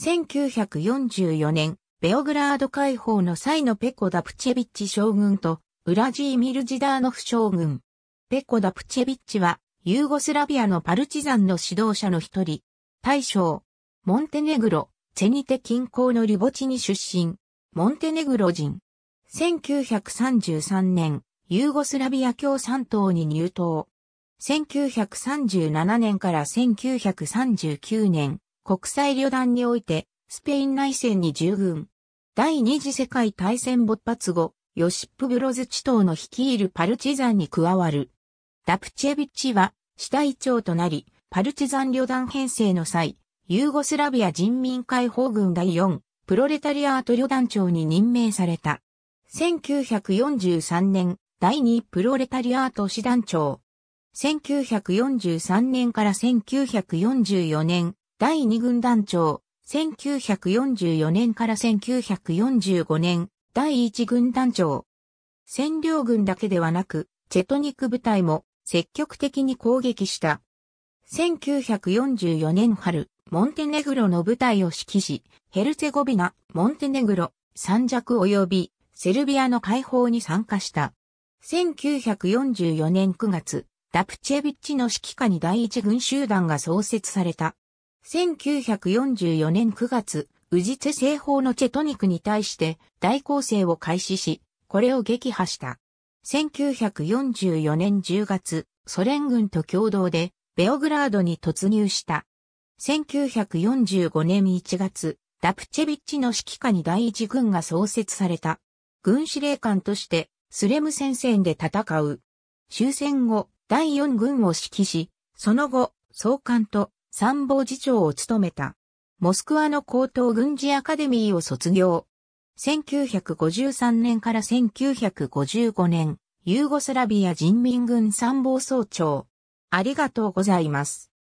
1944年、ベオグラード解放の際のペコ・ダプチェビッチ将軍と、ウラジーミル・ジダーノフ将軍。ペコ・ダプチェビッチは、ユーゴスラビアのパルチザンの指導者の一人、大将、モンテネグロ、チェニテ近郊のリボチに出身、モンテネグロ人。1933年、ユーゴスラビア共産党に入党。1937年から1939年、国際旅団において、スペイン内戦に従軍。第二次世界大戦勃発後、ヨシップ・ブロズチ島の率いるパルチザンに加わる。ダプチェビッチは、死隊長となり、パルチザン旅団編成の際、ユーゴスラビア人民解放軍第四、プロレタリアート旅団長に任命された。1943年、第二プロレタリアート師団長。1943年から1944年、第2軍団長、1944年から1945年、第1軍団長。占領軍だけではなく、チェトニック部隊も積極的に攻撃した。1944年春、モンテネグロの部隊を指揮し、ヘルツェゴビナ、モンテネグロ、三弱及び、セルビアの解放に参加した。1944年9月、ダプチェビッチの指揮下に第一軍集団が創設された。1944年9月、宇治津製法のチェトニクに対して大攻勢を開始し、これを撃破した。1944年10月、ソ連軍と共同でベオグラードに突入した。1945年1月、ダプチェビッチの指揮下に第一軍が創設された。軍司令官としてスレム戦線で戦う。終戦後、第四軍を指揮し、その後、総監と参謀次長を務めた。モスクワの高等軍事アカデミーを卒業。1953年から1955年、ユーゴスラビア人民軍参謀総長。ありがとうございます。